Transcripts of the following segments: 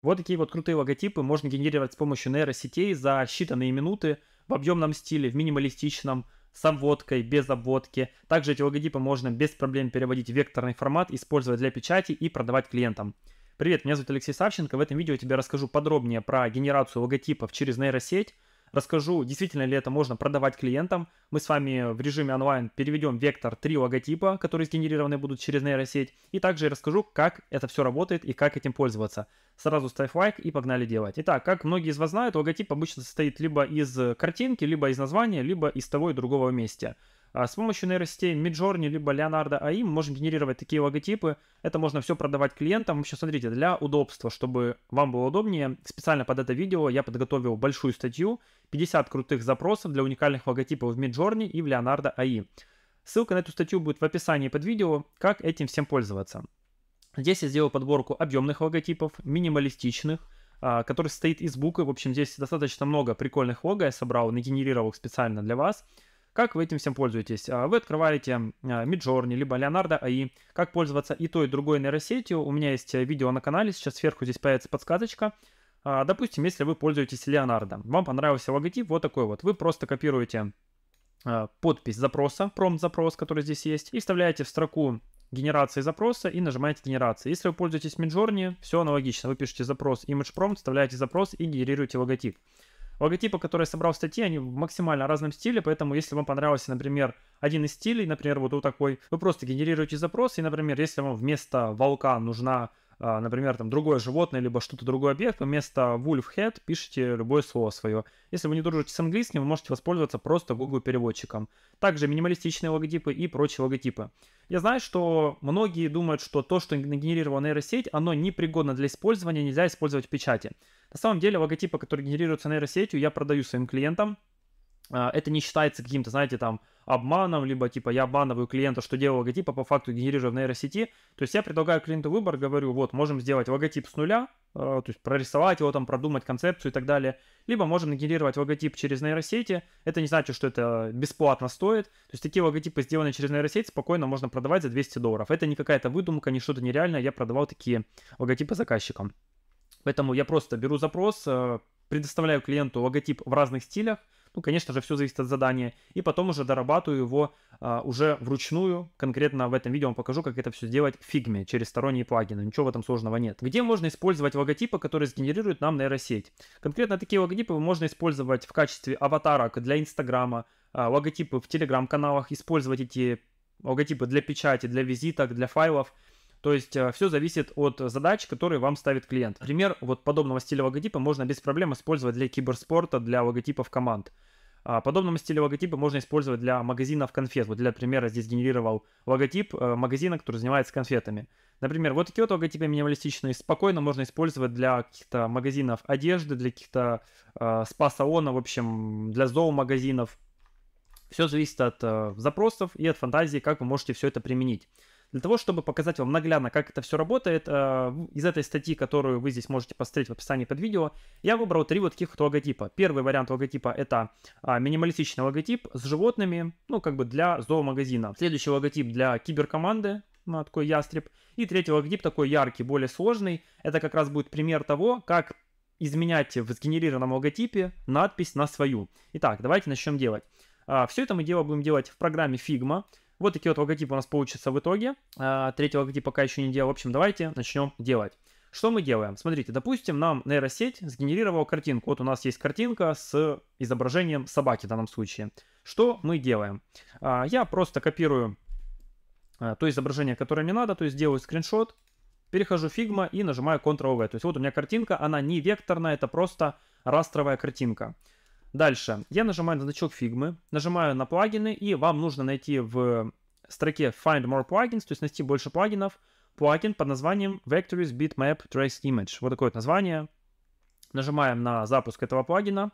Вот такие вот крутые логотипы можно генерировать с помощью нейросетей за считанные минуты в объемном стиле, в минималистичном, с обводкой, без обводки. Также эти логотипы можно без проблем переводить в векторный формат, использовать для печати и продавать клиентам. Привет, меня зовут Алексей Савченко. В этом видео я тебе расскажу подробнее про генерацию логотипов через нейросеть, расскажу, действительно ли это можно продавать клиентам. Мы с вами в режиме онлайн переведем вектор три логотипа, которые сгенерированы будут через нейросеть, и также расскажу, как это все работает и как этим пользоваться. Сразу ставь лайк и погнали делать. Итак, как многие из вас знают, логотип обычно состоит либо из картинки, либо из названия, либо из того и другого вместе. А с помощью нейросетей Midjourney либо Leonardo AI мы можем генерировать такие логотипы. Это можно все продавать клиентам. Вообще, смотрите, для удобства, чтобы вам было удобнее, специально под это видео я подготовил большую статью 50 крутых запросов для уникальных логотипов в Midjourney и в Leonardo AI. Ссылка на эту статью будет в описании под видео, как этим всем пользоваться. Здесь я сделал подборку объемных логотипов, минималистичных, а, который состоит из буквы. В общем, здесь достаточно много прикольных лого я собрал, нагенерировал их специально для вас. Как вы этим всем пользуетесь? А, вы открываете а, Midjourney, либо Leonardo AI. Как пользоваться и той, и другой нейросетью? У меня есть э, видео на канале, сейчас сверху здесь появится подсказочка. А, допустим, если вы пользуетесь Леонардо, вам понравился логотип вот такой вот. Вы просто копируете подпись запроса, промт-запрос, который здесь есть, и вставляете в строку генерации запроса и нажимаете генерации. Если вы пользуетесь Midjourney, все аналогично. Вы пишете запрос image prompt, вставляете запрос и генерируете логотип. Логотипы, которые я собрал в статье, они в максимально разном стиле, поэтому если вам понравился, например, один из стилей, например, вот такой, вы просто генерируете запрос, и, например, если вам вместо волка нужна а, например, там другое животное, либо что-то другой объект, вместо wolf-head пишите любое слово свое. Если вы не дружите с английским, вы можете воспользоваться просто Google переводчиком. Также минималистичные логотипы и прочие логотипы. Я знаю, что многие думают, что то, что нагенерировала нейросеть, оно непригодно для использования, нельзя использовать в печати. На самом деле логотипы, которые генерируются нейросетью, я продаю своим клиентам, а, это не считается каким-то, знаете, там, обманом, либо типа я обманываю клиента, что делаю логотип, а по факту генерирую в нейросети. То есть я предлагаю клиенту выбор, говорю, вот, можем сделать логотип с нуля, а, то есть прорисовать его там, продумать концепцию и так далее. Либо можем генерировать логотип через нейросети. Это не значит, что это бесплатно стоит. То есть такие логотипы, сделанные через нейросеть, спокойно можно продавать за 200 долларов. Это не какая-то выдумка, не что-то нереальное. Я продавал такие логотипы заказчикам. Поэтому я просто беру запрос, а, предоставляю клиенту логотип в разных стилях, ну, конечно же, все зависит от задания. И потом уже дорабатываю его а, уже вручную. Конкретно в этом видео вам покажу, как это все сделать в фигме через сторонние плагины. Ничего в этом сложного нет. Где можно использовать логотипы, которые сгенерирует нам нейросеть? Конкретно такие логотипы можно использовать в качестве аватарок для Инстаграма, а, логотипы в Телеграм-каналах, использовать эти логотипы для печати, для визиток, для файлов – то есть э, все зависит от задач, которые вам ставит клиент. Пример вот подобного стиля логотипа можно без проблем использовать для киберспорта, для логотипов команд. А, подобного стиля логотипа можно использовать для магазинов конфет. Вот для примера здесь генерировал логотип э, магазина, который занимается конфетами. Например, вот такие вот логотипы минималистичные спокойно можно использовать для каких-то магазинов одежды, для каких-то э, спа-салонов, в общем, для зоомагазинов. Все зависит от э, запросов и от фантазии, как вы можете все это применить. Для того, чтобы показать вам наглядно, как это все работает, э, из этой статьи, которую вы здесь можете посмотреть в описании под видео, я выбрал три вот таких вот логотипа. Первый вариант логотипа это а, минималистичный логотип с животными, ну как бы для зоомагазина. Следующий логотип для киберкоманды, ну, такой ястреб. И третий логотип такой яркий, более сложный. Это как раз будет пример того, как изменять в сгенерированном логотипе надпись на свою. Итак, давайте начнем делать. А, все это мы дело будем делать в программе Figma. Вот такие вот логотипы у нас получатся в итоге. А, третий логотип пока еще не делал. В общем, давайте начнем делать. Что мы делаем? Смотрите, допустим, нам нейросеть сгенерировала картинку. Вот у нас есть картинка с изображением собаки в данном случае. Что мы делаем? А, я просто копирую а, то изображение, которое мне надо, то есть делаю скриншот, перехожу в Figma и нажимаю Ctrl-V. То есть вот у меня картинка, она не векторная, это просто растровая картинка. Дальше я нажимаю на значок фигмы, нажимаю на плагины, и вам нужно найти в строке Find More Plugins, то есть найти больше плагинов, плагин под названием Vectories Bitmap Trace Image. Вот такое вот название. Нажимаем на запуск этого плагина,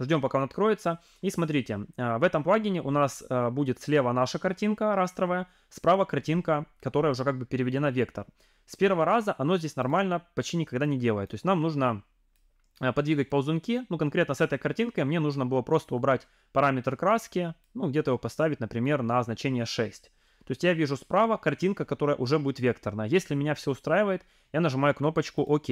ждем, пока он откроется. И смотрите, э, в этом плагине у нас э, будет слева наша картинка растровая, справа картинка, которая уже как бы переведена в вектор. С первого раза оно здесь нормально почти никогда не делает. То есть нам нужно Э, подвигать ползунки. Ну, конкретно с этой картинкой мне нужно было просто убрать параметр краски, ну, где-то его поставить, например, на значение 6. То есть я вижу справа картинка, которая уже будет векторная. Если меня все устраивает, я нажимаю кнопочку «Ок».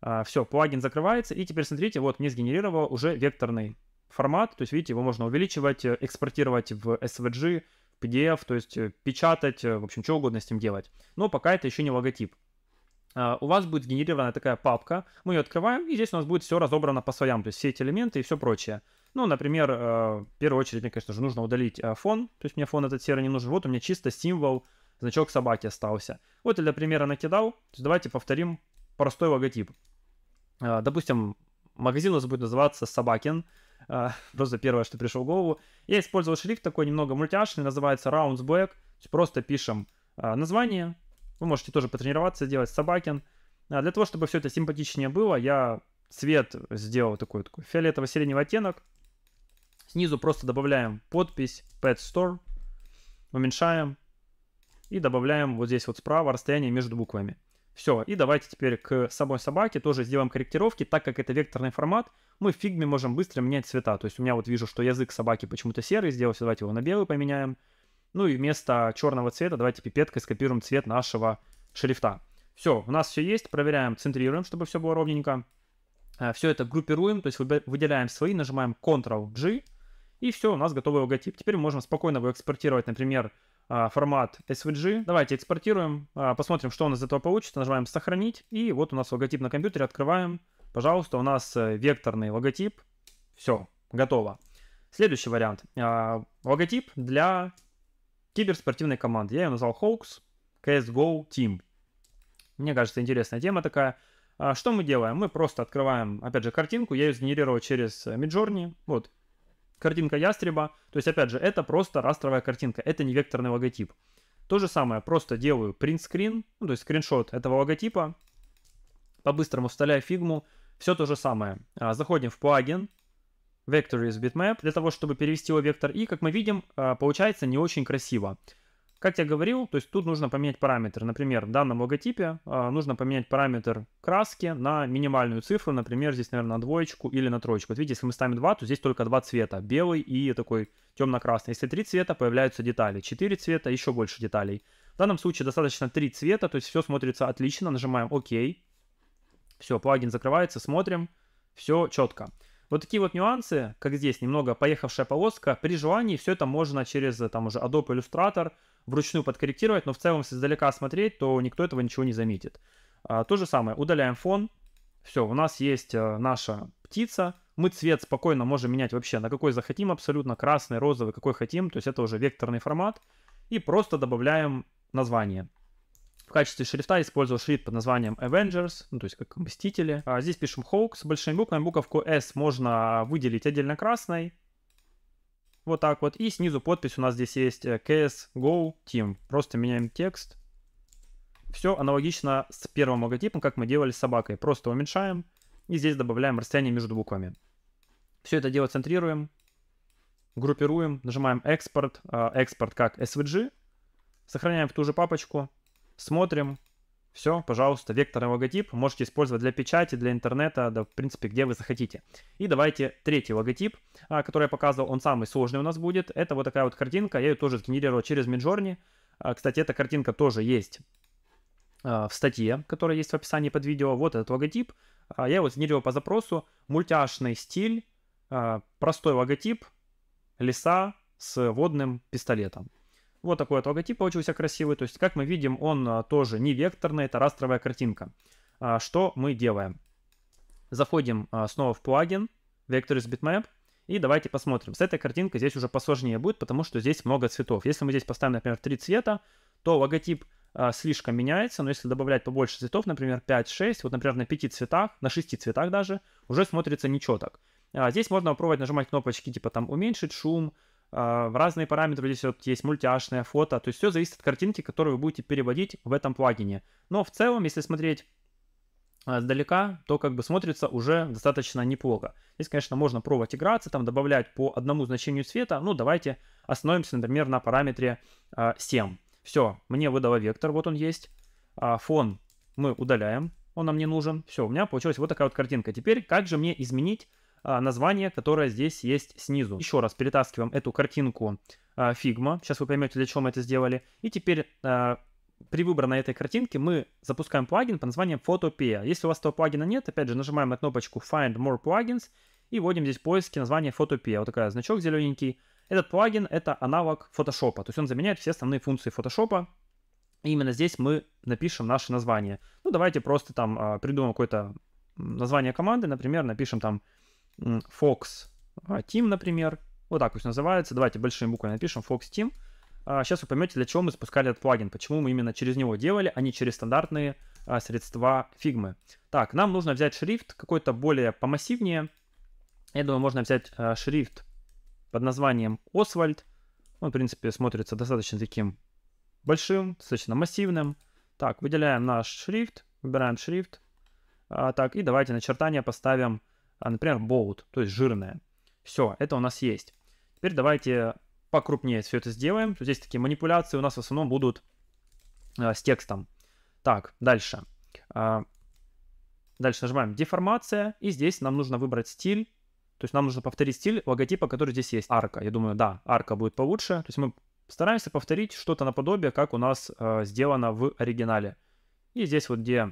А, все, плагин закрывается, и теперь смотрите, вот мне сгенерировал уже векторный формат, то есть видите, его можно увеличивать, э, экспортировать в SVG, в PDF, то есть э, печатать, в общем, что угодно с ним делать. Но пока это еще не логотип. А, у вас будет сгенерирована такая папка, мы ее открываем, и здесь у нас будет все разобрано по слоям, то есть все эти элементы и все прочее. Ну, например, э, в первую очередь мне, конечно же, нужно удалить э, фон, то есть мне фон этот серый не нужен. Вот у меня чисто символ, значок собаки остался. Вот я для примера накидал, то есть давайте повторим простой логотип. А, допустим, магазин у нас будет называться «Собакин», а, просто первое, что пришло в голову. Я использовал шрифт такой немного мультяшный, называется Rounds Black, просто пишем название, вы можете тоже потренироваться, сделать собакин. А для того, чтобы все это симпатичнее было, я цвет сделал такой, такой фиолетово-сиреневый оттенок. Снизу просто добавляем подпись Pet Store, уменьшаем и добавляем вот здесь вот справа расстояние между буквами. Все, и давайте теперь к самой собаке тоже сделаем корректировки, так как это векторный формат, мы в фигме можем быстро менять цвета. То есть у меня вот вижу, что язык собаки почему-то серый, сделался, давайте его на белый поменяем. Ну и вместо черного цвета давайте пипеткой скопируем цвет нашего шрифта. Все, у нас все есть, проверяем, центрируем, чтобы все было ровненько. Э, все это группируем, то есть выделяем свои, нажимаем Ctrl-G, и все, у нас готовый логотип. Теперь можно спокойно его экспортировать, например, а, формат SVG. Давайте экспортируем, а, посмотрим, что у нас из этого получится. Нажимаем «Сохранить», и вот у нас логотип на компьютере, открываем. Пожалуйста, у нас э, векторный логотип. Все, готово. Следующий вариант. А, логотип для киберспортивной команды. Я ее назвал Hawks CSGO Team. Мне кажется, интересная тема такая. А, что мы делаем? Мы просто открываем, опять же, картинку. Я ее сгенерировал через э, Midjourney. Вот, картинка ястреба. То есть, опять же, это просто растровая картинка. Это не векторный логотип. То же самое, просто делаю принт-скрин, ну, то есть скриншот этого логотипа. По-быстрому вставляю фигму. Все то же самое. А, заходим в плагин, Vectoris bitmap. Для того, чтобы перевести его в вектор и, как мы видим, а, получается не очень красиво. Как я говорил, то есть тут нужно поменять параметр. Например, в данном логотипе а, нужно поменять параметр краски на минимальную цифру. Например, здесь, наверное, на двоечку или на троечку. Вот видите, если мы ставим 2, то здесь только два цвета. Белый и такой темно-красный. Если три цвета, появляются детали. Четыре цвета, еще больше деталей. В данном случае достаточно три цвета, то есть все смотрится отлично. Нажимаем ОК. Все, плагин закрывается, смотрим. Все четко. Вот такие вот нюансы, как здесь, немного поехавшая повозка. При желании все это можно через э, там уже Adobe Illustrator вручную подкорректировать, но в целом, если издалека смотреть, то никто этого ничего не заметит. А, то же самое, удаляем фон. Все, у нас есть а, наша птица. Мы цвет спокойно можем менять вообще на какой захотим абсолютно, красный, розовый, какой хотим. То есть это уже векторный формат. И просто добавляем название качестве шрифта использовал шрифт под названием Avengers, ну, то есть как Мстители. А здесь пишем Hawk с большими буквами. Буковку S можно выделить отдельно красной. Вот так вот. И снизу подпись у нас здесь есть CS э, Go Team. Просто меняем текст. Все аналогично с первым логотипом, как мы делали с собакой. Просто уменьшаем. И здесь добавляем расстояние между буквами. Все это дело центрируем, группируем, нажимаем экспорт, экспорт как SVG, сохраняем в ту же папочку, Смотрим. Все, пожалуйста, векторный логотип можете использовать для печати, для интернета, да, в принципе, где вы захотите. И давайте третий логотип, а, который я показывал, он самый сложный у нас будет. Это вот такая вот картинка, я ее тоже сгенерировал через Midjourney. А, кстати, эта картинка тоже есть а, в статье, которая есть в описании под видео. Вот этот логотип, я его сгенерировал по запросу. Мультяшный стиль, простой логотип, леса с водным пистолетом. Вот такой вот логотип получился красивый. То есть, как мы видим, он а, тоже не векторный, это растровая картинка. А, что мы делаем? Заходим а, снова в плагин Vectors Bitmap. И давайте посмотрим. С этой картинкой здесь уже посложнее будет, потому что здесь много цветов. Если мы здесь поставим, например, три цвета, то логотип слишком меняется, но если добавлять побольше цветов, например, 5-6, вот, например, на 5 цветах, на 6 цветах даже, уже смотрится ничего так. здесь можно попробовать нажимать кнопочки типа там уменьшить шум, а, в разные параметры здесь вот есть мультяшное фото, то есть все зависит от картинки, которую вы будете переводить в этом плагине. Но в целом, если смотреть а, сдалека, то как бы смотрится уже достаточно неплохо. Здесь, конечно, можно пробовать играться, там добавлять по одному значению цвета. Ну, давайте остановимся, например, на параметре 7. А, все, мне выдало вектор, вот он есть. Фон мы удаляем, он нам не нужен. Все, у меня получилась вот такая вот картинка. Теперь как же мне изменить а, название, которое здесь есть снизу. Еще раз перетаскиваем эту картинку а, Figma. Сейчас вы поймете, для чего мы это сделали. И теперь а, при выбранной этой картинке мы запускаем плагин под названием Photopea. Если у вас этого плагина нет, опять же нажимаем на кнопочку Find More Plugins и вводим здесь в поиске название Photopea. Вот такой значок зелененький. Этот плагин это аналог Photoshop, то есть он заменяет все основные функции Photoshop. И именно здесь мы напишем наше название. Ну давайте просто там придумаем какое-то название команды, например, напишем там Fox а, Team, например. Вот так пусть называется. Давайте большими буквами напишем Fox Team. Сейчас а, вы поймете, для чего мы спускали этот плагин, почему мы именно через него делали, а не через стандартные а, средства фигмы. Так, нам нужно взять шрифт какой-то более помассивнее. Я думаю, можно взять шрифт под названием Oswald. Он, в принципе, смотрится достаточно таким большим, достаточно массивным. Так, выделяем наш шрифт, выбираем шрифт. Так, и давайте начертание поставим а, например, bold, то есть жирное. Все, это у нас есть. Теперь давайте покрупнее все это сделаем. Здесь такие манипуляции у нас в основном будут а, с текстом. Так, дальше. А, дальше нажимаем деформация, и здесь нам нужно выбрать стиль. То есть нам нужно повторить стиль логотипа, который здесь есть. Арка, я думаю, да, арка будет получше. То есть мы стараемся повторить что-то наподобие, как у нас э, сделано в оригинале. И здесь вот где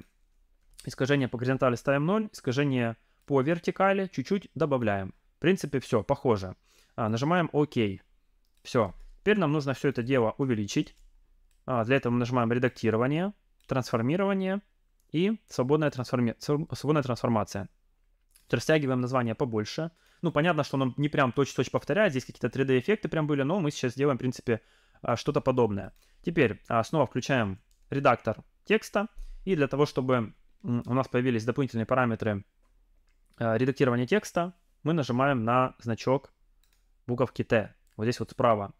искажение по горизонтали ставим 0, искажение по вертикали, чуть-чуть добавляем. В принципе, все, похоже. А, нажимаем ОК. Все. Теперь нам нужно все это дело увеличить. А, для этого мы нажимаем редактирование, трансформирование и свободная, трансформи... свободная трансформация. Растягиваем название побольше. Ну, понятно, что оно не прям точь-в-точь -точь повторяет, здесь какие-то 3D-эффекты прям были, но мы сейчас сделаем, в принципе, а, что-то подобное. Теперь а, снова включаем редактор текста, и для того, чтобы у нас появились дополнительные параметры Э, редактирование текста, мы нажимаем на значок буковки Т, вот здесь вот справа.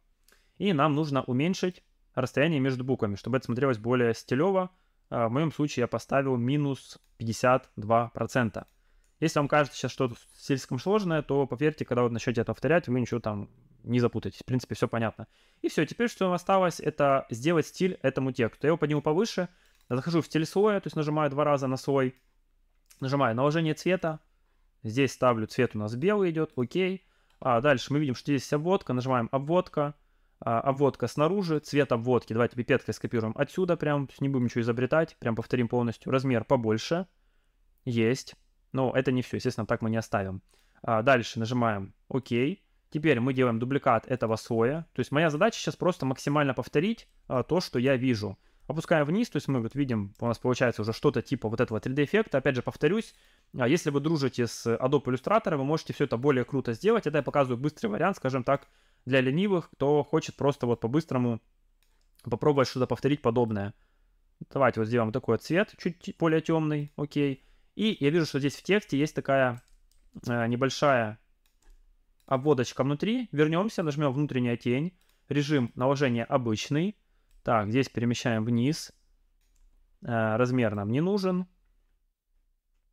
И нам нужно уменьшить расстояние между буквами, чтобы это смотрелось более стилево. Э, в моем случае я поставил минус 52%. Если вам кажется сейчас что-то слишком сложное, то поверьте, когда вы начнете это повторять, вы ничего там не запутаетесь. В принципе, все понятно. И все, теперь что нам осталось, это сделать стиль этому тексту. Я его подниму повыше, захожу в стиль слоя, то есть нажимаю два раза на слой, нажимаю наложение цвета, Здесь ставлю цвет у нас белый идет, окей. А дальше мы видим, что здесь обводка, нажимаем обводка, а, обводка снаружи, цвет обводки. Давайте пипеткой скопируем отсюда прям, не будем ничего изобретать, прям повторим полностью. Размер побольше, есть, но это не все, естественно, так мы не оставим. А, дальше нажимаем окей. Теперь мы делаем дубликат этого слоя. То есть моя задача сейчас просто максимально повторить а, то, что я вижу опускаем вниз, то есть мы вот видим, у нас получается уже что-то типа вот этого 3D-эффекта. Опять же, повторюсь, а если вы дружите с Adobe Illustrator, вы можете все это более круто сделать. Это я показываю быстрый вариант, скажем так, для ленивых, кто хочет просто вот по-быстрому попробовать что-то повторить подобное. Давайте вот сделаем такой цвет, чуть более темный, окей. И я вижу, что здесь в тексте есть такая э, небольшая обводочка внутри. Вернемся, нажмем внутренняя тень, режим наложения обычный. Так, здесь перемещаем вниз. Э, размер нам не нужен.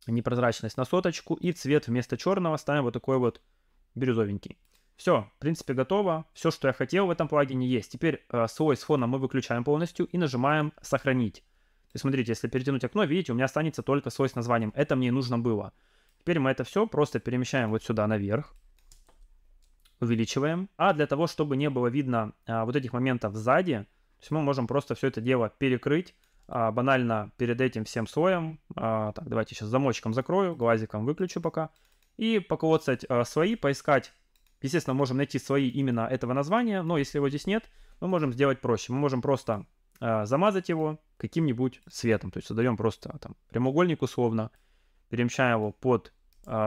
Непрозрачность на соточку. И цвет вместо черного ставим вот такой вот бирюзовенький. Все, в принципе, готово. Все, что я хотел в этом плагине есть. Теперь э, слой с фоном мы выключаем полностью и нажимаем «Сохранить». И смотрите, если перетянуть окно, видите, у меня останется только слой с названием. Это мне и нужно было. Теперь мы это все просто перемещаем вот сюда наверх. Увеличиваем. А для того, чтобы не было видно а, вот этих моментов сзади, то есть мы можем просто все это дело перекрыть, а, банально перед этим всем слоем, а, так, давайте сейчас замочком закрою, глазиком выключу пока, и поколоцать а, свои поискать, естественно, можем найти свои именно этого названия, но если его здесь нет, мы можем сделать проще, мы можем просто замазать его каким-нибудь цветом, то есть создаем просто там прямоугольник условно, перемещаем его под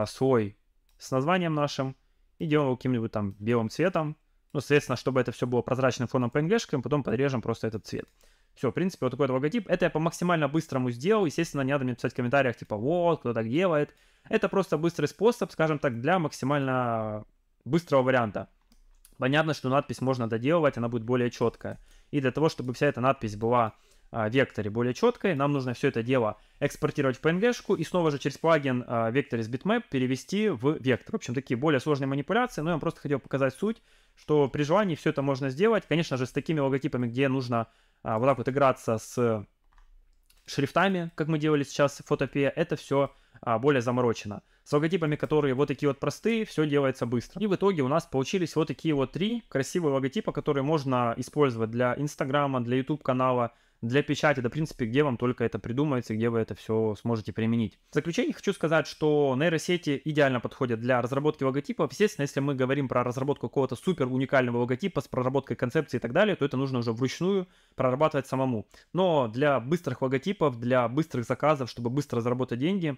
слой с названием нашим и делаем его каким-нибудь там белым цветом, ну, соответственно, чтобы это все было прозрачным фоном PNG-шкой, потом подрежем просто этот цвет. Все, в принципе, вот такой вот логотип. Это я по максимально быстрому сделал. Естественно, не надо мне писать в комментариях, типа, вот, кто так делает. Это просто быстрый способ, скажем так, для максимально быстрого варианта. Понятно, что надпись можно доделывать, она будет более четкая. И для того, чтобы вся эта надпись была а, в векторе более четкой, нам нужно все это дело экспортировать в PNG-шку и снова же через плагин в а, векторе bitmap перевести в вектор. В общем, такие более сложные манипуляции, но я вам просто хотел показать суть, что при желании все это можно сделать. Конечно же, с такими логотипами, где нужно а, вот так вот играться с шрифтами, как мы делали сейчас в Photopea, это все а, более заморочено. С логотипами, которые вот такие вот простые, все делается быстро. И в итоге у нас получились вот такие вот три красивые логотипа, которые можно использовать для Инстаграма, для YouTube канала, для печати, да, в принципе, где вам только это придумается, где вы это все сможете применить. В заключение хочу сказать, что нейросети идеально подходят для разработки логотипов. Естественно, если мы говорим про разработку какого-то супер уникального логотипа с проработкой концепции и так далее, то это нужно уже вручную прорабатывать самому. Но для быстрых логотипов, для быстрых заказов, чтобы быстро заработать деньги,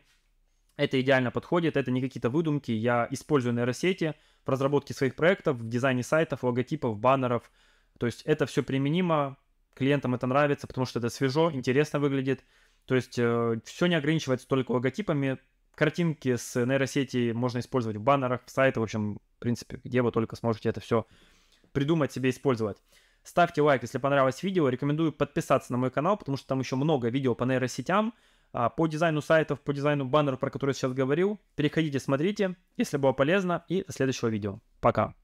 это идеально подходит, это не какие-то выдумки. Я использую нейросети в разработке своих проектов, в дизайне сайтов, логотипов, баннеров. То есть это все применимо, клиентам это нравится, потому что это свежо, интересно выглядит. То есть э, все не ограничивается только логотипами. Картинки с нейросети можно использовать в баннерах, в сайтах, в общем, в принципе, где вы только сможете это все придумать себе, использовать. Ставьте лайк, если понравилось видео. Рекомендую подписаться на мой канал, потому что там еще много видео по нейросетям, а, по дизайну сайтов, по дизайну баннеров, про которые я сейчас говорил. Переходите, смотрите, если было полезно. И до следующего видео. Пока.